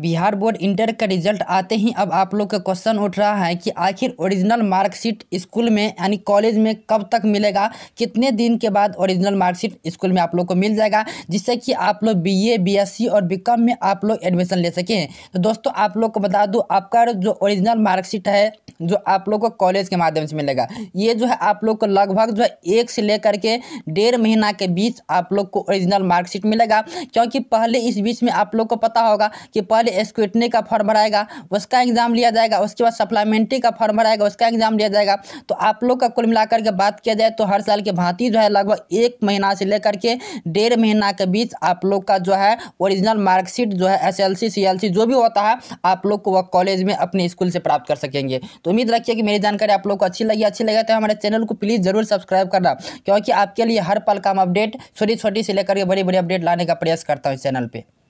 Bihar board inter का result आते ही अब आप लोग का क्वेश्चन उठ रहा है कि आखिर ओरिजिनल मार्कशीट स्कूल में यानी कॉलेज में कब तक मिलेगा कितने दिन के बाद ओरिजिनल मार्कशीट स्कूल में आप लोग को मिल जाएगा जिससे कि आप लोग बीए बीएससी और बीकॉम में आप लोग एडमिशन ले सकें तो दोस्तों आप लोग को बता दूँ आपका जो ओरिजिनल मार्कशीट है जो आप लोग को कॉलेज के माध्यम से मिलेगा ये जो है आप लोग को लगभग जो है एक से लेकर के डेढ़ महीना के बीच आप लोग को ओरिजिनल मार्कशीट मिलेगा क्योंकि पहले इस बीच में आप लोग को पता होगा कि पहले थर्ड एसक्यूटनी का फॉर्म भराएगा उसका एग्जाम लिया जाएगा उसके बाद सप्लामेंट्री का फॉर्म भराएगा उसका एग्जाम लिया जाएगा तो आप लोग का कुल मिलाकर के बात किया जाए तो हर साल के भांति जो है लगभग एक महीना से लेकर के डेढ़ महीना के बीच आप लोग का जो है ओरिजिनल मार्कशीट जो है एस एल सी जो भी होता है आप लोग को वह कॉलेज में अपने स्कूल से प्राप्त कर सकेंगे तो उम्मीद रखिए कि मेरी जानकारी आप लोग को अच्छी लगी अच्छी लगे तो हमारे चैनल को प्लीज़ ज़रूर सब्सक्राइब करना क्योंकि आपके लिए हर पल का हम अपडेट छोटी छोटी से लेकर के बड़ी बड़ी अपडेट लाने का प्रयास करता हूँ इस चैनल पर